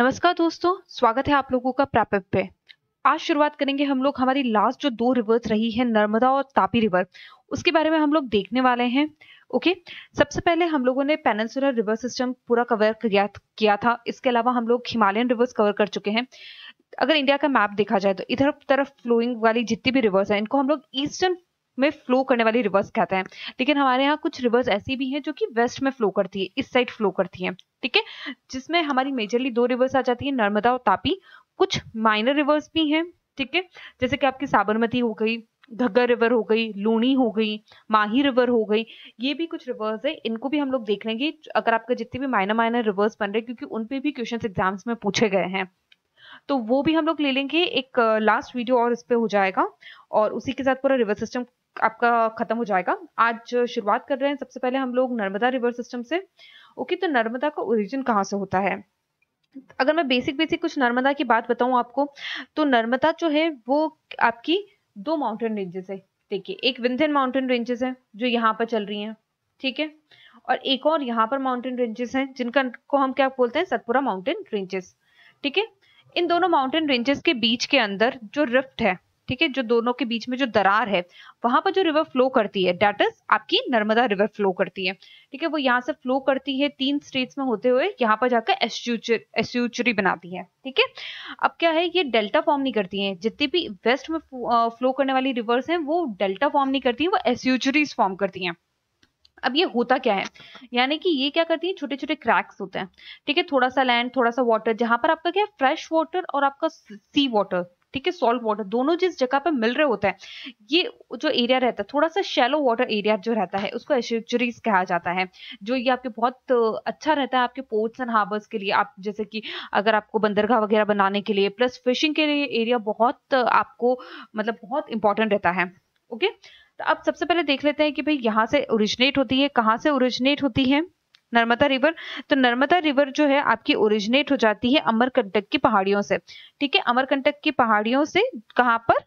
नमस्कार दोस्तों स्वागत है आप लोगों का प्रापक पे आज शुरुआत करेंगे हम लोग हमारी लास्ट जो दो रिवर्स रही है नर्मदा और तापी रिवर उसके बारे में हम लोग देखने वाले हैं ओके सबसे पहले हम लोगों ने पेनसुलर रिवर सिस्टम पूरा कवर किया था इसके अलावा हम लोग हिमालयन रिवर्स कवर कर चुके हैं अगर इंडिया का मैप देखा जाए तो इधर तरफ फ्लोइंग वाली जितनी भी रिवर्स है इनको हम लोग ईस्टर्न में फ्लो करने वाली रिवर्स कहते हैं लेकिन हमारे यहाँ कुछ रिवर्स ऐसी भी हैं जो कि वेस्ट में फ्लो करती है इस साइड फ्लो करती है ठीक है जिसमें हमारी मेजरली दो रिवर्स आ जाती है नर्मदा और तापी कुछ माइनर रिवर्स भी हैं ठीक है जैसे कि आपकी साबरमती हो गई घग्गर रिवर हो गई लूणी हो गई माही रिवर हो गई ये भी कुछ रिवर्स है इनको भी हम लोग देख लेंगे अगर आपके जितने भी माइनर माइनर रिवर्स बन रहे हैं क्योंकि उनपे भी क्वेश्चन एग्जाम्स में पूछे गए हैं तो वो भी हम लोग ले लेंगे एक लास्ट uh, वीडियो और इस पर हो जाएगा और उसी के साथ पूरा रिवर सिस्टम आपका खत्म हो जाएगा आज शुरुआत कर रहे हैं सबसे पहले हम लोग नर्मदा रिवर सिस्टम से ओके तो नर्मदा का ओरिजिन कहाँ से होता है अगर मैं बेसिक बेसिक कुछ नर्मदा की बात बताऊं आपको तो नर्मदा जो है वो आपकी दो माउंटेन रेंजेस है देखिए एक विंध्यन माउंटेन रेंजेस है जो यहाँ पर चल रही हैं ठीक है और एक और यहाँ पर माउंटेन रेंजेस हैं जिनका को हम क्या बोलते हैं सतपुरा माउंटेन रेंजेस ठीक है इन दोनों माउंटेन रेंजेस के बीच के अंदर जो रिफ्ट है ठीक है जो दोनों के बीच में जो दरार है वहां पर जो रिवर फ्लो करती है डेट इज आपकी नर्मदा रिवर फ्लो करती है ठीक है वो यहाँ से फ्लो करती है तीन स्टेट्स में होते हुए यहाँ पर जाकर एस्यूचरी बनाती है ठीक है अब क्या है ये डेल्टा फॉर्म नहीं करती है जितनी भी वेस्ट में फ्लो करने वाली रिवर्स है वो डेल्टा फॉर्म नहीं करती है वो एस्यूचरीज फॉर्म करती है अब ये होता क्या है यानी कि ये क्या करती है छोटे छोटे क्रैक्स होते हैं ठीक है थोड़ा सा लैंड थोड़ा सा वाटर जहां पर आपका क्या है फ्रेश वाटर और आपका सी वाटर ठीक है सॉल्ट वाटर दोनों जिस जगह पर मिल रहे होते हैं ये जो एरिया रहता है थोड़ा सा शेलो वाटर एरिया जो रहता है उसको एशुचरीज कहा जाता है जो ये आपके बहुत अच्छा रहता है आपके पोर्ट्स एंड हार्बर्स के लिए आप जैसे कि अगर आपको बंदरगाह वगैरह बनाने के लिए प्लस फिशिंग के लिए एरिया बहुत आपको मतलब बहुत इंपॉर्टेंट रहता है ओके तो अब सबसे पहले देख लेते हैं कि भाई यहाँ से ओरिजिनेट होती है कहाँ से ओरिजिनेट होती है नर्मदा रिवर तो नर्मदा रिवर जो है आपकी ओरिजिनेट हो जाती है अमरकंटक की पहाड़ियों से ठीक है अमरकंटक की पहाड़ियों से कहाँ पर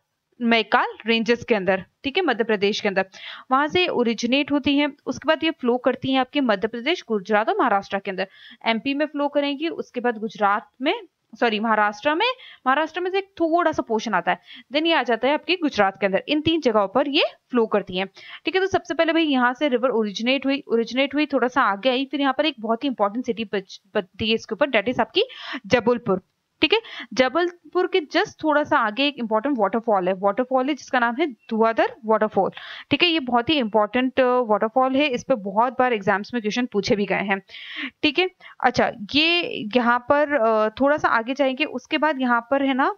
मैकाल रेंजेस के अंदर ठीक है मध्य प्रदेश के अंदर वहां से ओरिजिनेट होती है उसके बाद ये फ्लो करती है आपके मध्य प्रदेश गुजरात और महाराष्ट्र के अंदर एमपी में फ्लो करेंगी उसके बाद गुजरात में सॉरी महाराष्ट्र में महाराष्ट्र में से एक थोड़ा सा पोर्शन आता है देन ये आ जाता है आपके गुजरात के अंदर इन तीन जगहों पर ये फ्लो करती है ठीक है तो सबसे पहले भाई यहाँ से रिवर ओरिजिनेट हुई ओरिजिनेट हुई थोड़ा सा आगे आई फिर यहाँ पर एक बहुत ही इंपॉर्टेंट सिटी बनती है इसके ऊपर डेट इज आपकी जबलपुर ठीक है जबलपुर के जस्ट थोड़ा सा आगे एक इंपॉर्टेंट वाटरफॉल है वाटरफॉल है जिसका नाम है धुआधर वाटरफॉल ठीक है ये बहुत ही इंपॉर्टेंट वाटरफॉल uh, है इस पर बहुत बार एग्जाम्स में क्वेश्चन पूछे भी गए हैं ठीक है अच्छा ये यहाँ पर uh, थोड़ा सा आगे जाएंगे उसके बाद यहाँ पर है ना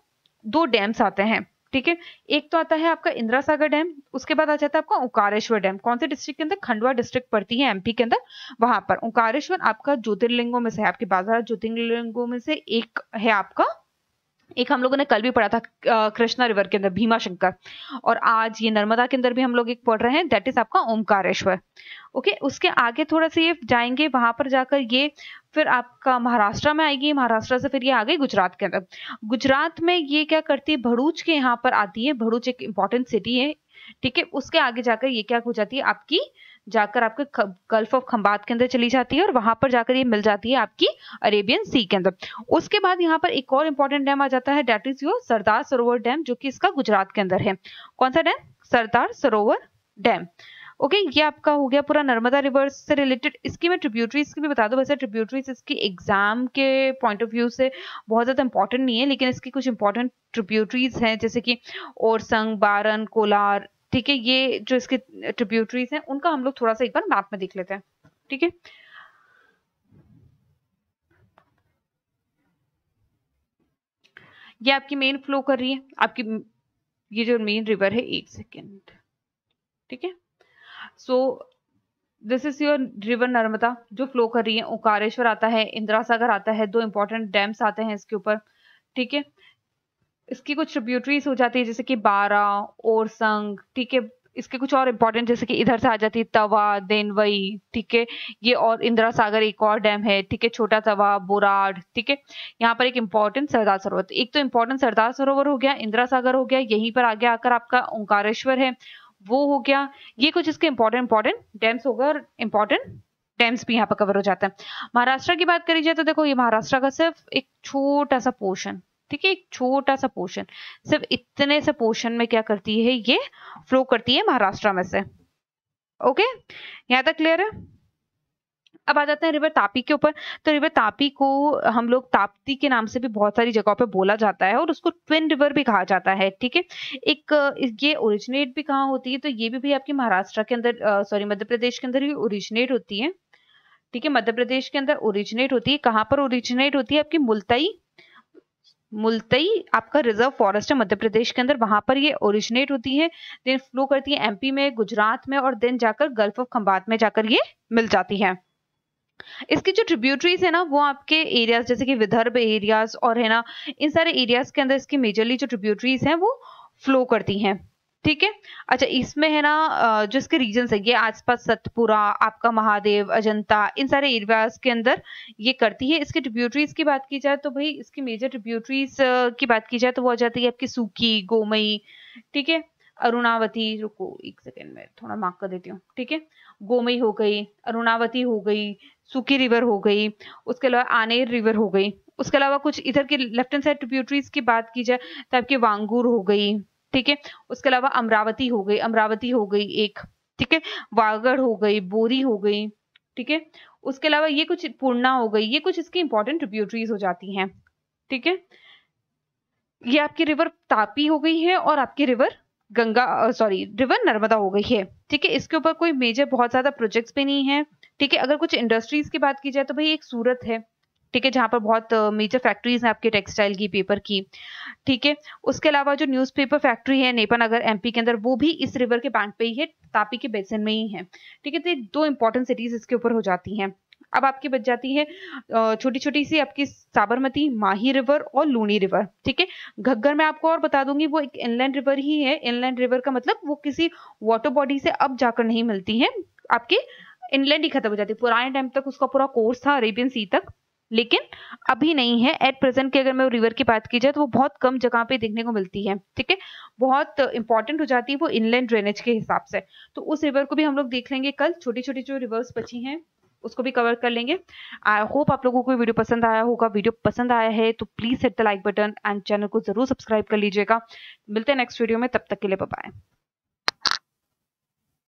दो डैम्स आते हैं ठीक है एक तो आता है आपका इंदिरा सागर डैम उसके बाद आ जाता है आपका ओंकारेश्वर डैम कौन से डिस्ट्रिक्ट के अंदर खंडवा डिस्ट्रिक्ट पड़ती है एमपी के अंदर वहां पर ओंकारेश्वर आपका ज्योतिर्लिंगों में से आपके बाजार ज्योतिर्लिंगों में से एक है आपका एक हम लोगों ने कल भी पढ़ा था कृष्णा रिवर के अंदर भीमा शंकर और आज ये नर्मदा के अंदर भी हम लोग एक पढ़ रहे हैं दैट इज आपका ओमकारेश्वर ओके उसके आगे थोड़ा सा ये जाएंगे वहां पर जाकर ये फिर आपका महाराष्ट्र में आएगी महाराष्ट्र से फिर ये आ गई गुजरात के अंदर गुजरात में ये क्या करती है भरूच के यहाँ पर आती है भरूच एक इंपॉर्टेंट सिटी है ठीक है उसके आगे जाकर ये क्या हो जाती है आपकी जाकर आपके गल्फ ऑफ खम्बात के अंदर चली जाती है और वहां पर जाकर ये मिल जाती है आपकी अरेबियन सी के अंदर उसके बाद यहाँ पर एक और इंपॉर्टेंट डैम आ जाता है डेट इज योर सरदार सरोवर डैम जो कि इसका गुजरात के अंदर है कौन सा डैम सरदार सरोवर डैम ओके okay, ये आपका हो गया पूरा नर्मदा रिवर से रिलेटेड इसकी मैं ट्रिब्यूटरीज की भी बता दूं वैसे ट्रिब्यूटरीज इसकी एग्जाम के पॉइंट ऑफ व्यू से बहुत ज़्यादा इंपॉर्टेंट नहीं है लेकिन इसकी कुछ इंपॉर्टेंट ट्रिब्यूटरीज हैं जैसे कि ओरसंग बारन कोलार ठीक है ये जो इसके ट्रिब्यूटरीज हैं उनका हम लोग थोड़ा सा एक बार मैप में देख लेते हैं ठीक है ये आपकी मेन फ्लो कर रही है आपकी ये जो मेन रिवर है एक सेकेंड ठीक है so this is your river Narmada जो फ्लो कर रही है ओकारेश्वर आता है इंदिरा सागर आता है दो इंपॉर्टेंट डैम्स आते हैं इसके ऊपर ठीक है इसकी कुछ ट्रिब्यूटरीज हो जाती है जैसे कि बारा ओरसंग ठीक है इसके कुछ और इम्पोर्टेंट जैसे कि इधर से आ जाती है तवा देनवई ठीक है ये और इंदिरा सागर एक और डैम है ठीक है छोटा तवा बोराड ठीक है यहाँ पर एक इम्पोर्टेंट सरदार सरोवर एक तो इम्पोर्टेंट सरदार सरोवर हो गया इंदिरा सागर हो गया यहीं पर आगे आकर आपका ओंकारेश्वर है वो हो गया ये कुछ इसके इम्पोर्टेंट इम्पोर्टेंट डैम्स हो गए इम्पोर्टेंट डैम्स भी यहाँ पर कवर हो जाते हैं महाराष्ट्र की बात करी जाए तो देखो ये महाराष्ट्र का सिर्फ एक छोटा सा पोर्शन ठीक है एक छोटा सा पोर्शन सिर्फ इतने से पोर्शन में क्या करती है ये फ्लो करती है महाराष्ट्र में से ओके यहाँ तक क्लियर है अब आ जाते हैं रिवर तापी के ऊपर तो रिवर तापी को हम लोग ताप्ती के नाम से भी बहुत सारी जगहों पे बोला जाता है और उसको ट्विन रिवर भी कहा जाता है ठीक है एक ये ओरिजिनेट भी कहाँ होती है तो ये भी, भी आपकी महाराष्ट्र के अंदर सॉरी मध्य प्रदेश के अंदर ही ओरिजिनेट होती है ठीक है मध्य प्रदेश के अंदर ओरिजिनेट होती है कहाँ पर ओरिजिनेट होती है आपकी मुल्ताई मुलतई आपका रिजर्व फॉरेस्ट है मध्य प्रदेश के अंदर वहां पर ये ओरिजिनेट होती है देन फ्लो करती है एमपी में गुजरात में और देन जाकर गल्फ ऑफ खम्बात में जाकर ये मिल जाती है इसके जो ट्रिब्यूटरीज है ना वो आपके एरियाज जैसे कि विदर्भ एरियाज और है ना इन सारे एरियाज के अंदर इसकी मेजरली जो ट्रिब्यूटरीज हैं वो फ्लो करती हैं ठीक है अच्छा इसमें है ना जो इसके रीजन है ये आसपास सतपुरा आपका महादेव अजंता इन सारे एरियाज के अंदर ये करती है इसके ट्रिब्यूटरीज की बात की जाए तो भाई इसकी मेजर ट्रिब्यूटरीज की बात की जाए तो वो आ जाती है आपकी सूखी गोमई ठीक है अरुणावती रुको एक सेकेंड में थोड़ा मार्क कर देती हूँ ठीक है गोमई हो गई अरुणावती हो गई सूखी रिवर हो गई उसके अलावा आनेर रिवर हो गई उसके अलावा कुछ इधर के लेफ्ट हैंड साइड ट्रिब्यूटरीज की बात की जाए तो आपकी वांगूर हो गई ठीक है उसके अलावा अमरावती हो गई अमरावती हो गई एक ठीक है वागड़ हो गई बोरी हो गई ठीक है उसके अलावा ये कुछ पूर्णा हो गई ये कुछ इसकी इंपॉर्टेंट ट्रिब्यूटरीज हो जाती हैं ठीक है ये आपकी रिवर तापी हो गई है और आपकी river Ganga sorry river Narmada हो गई है ठीक है इसके ऊपर कोई मेजर बहुत ज्यादा प्रोजेक्ट्स भी नहीं है ठीक है अगर कुछ इंडस्ट्रीज की बात की जाए तो भाई एक सूरत है ठीक है जहाँ पर बहुत मेजर फैक्ट्रीज हैं आपके टेक्सटाइल की पेपर की ठीक है उसके अलावा जो न्यूज़पेपर फैक्ट्री है नेपा नगर एमपी के अंदर वो भी इस रिवर के बैंक पे ही है तापी के बेसन में ही है ठीक है तो दो इंपॉर्टेंट सिटीज इसके ऊपर हो जाती हैं अब आपकी बच जाती है छोटी छोटी सी आपकी साबरमती माही रिवर और लूनी रिवर ठीक है घग्गर मैं आपको और बता दूंगी वो एक इनलैंड रिवर ही है इनलैंड रिवर का मतलब वो किसी वाटर बॉडी से अब जाकर नहीं मिलती है आपके इनलैंड ही खत्म हो जाती है पुराने टाइम तक उसका पूरा कोर्स था अरेबियन सी तक लेकिन अभी नहीं है एट प्रेजेंट की अगर मैं रिवर की बात की जाए तो वो बहुत कम जगह पे देखने को मिलती है ठीक है बहुत इंपॉर्टेंट हो जाती है वो इनलैंड ड्रेनेज के हिसाब से तो उस रिवर को भी हम लोग देख लेंगे कल छोटी छोटी जो रिवर्स बची हैं उसको भी कवर कर लेंगे आई होप आप लोगों को वीडियो पसंद आया होगा वीडियो पसंद आया है तो please hit the like button and channel को जरूर सब्सक्राइब कर लीजिएगा मिलते हैं नेक्स्ट वीडियो में तब तक के लिए बाय